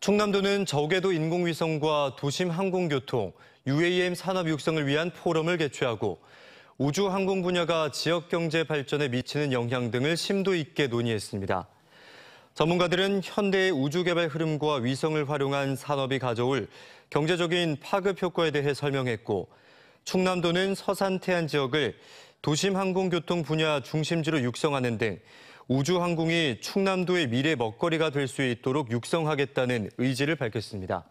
충남도는 저궤도 인공위성과 도심 항공교통, UAM 산업 육성을 위한 포럼을 개최하고 우주 항공 분야가 지역 경제 발전에 미치는 영향 등을 심도 있게 논의했습니다. 전문가들은 현대의 우주 개발 흐름과 위성을 활용한 산업이 가져올 경제적인 파급 효과에 대해 설명했고 충남도는 서산 태안 지역을 도심 항공교통 분야 중심지로 육성하는 등 우주항공이 충남도의 미래 먹거리가 될 수 있도록 육성하겠다는 의지를 밝혔습니다.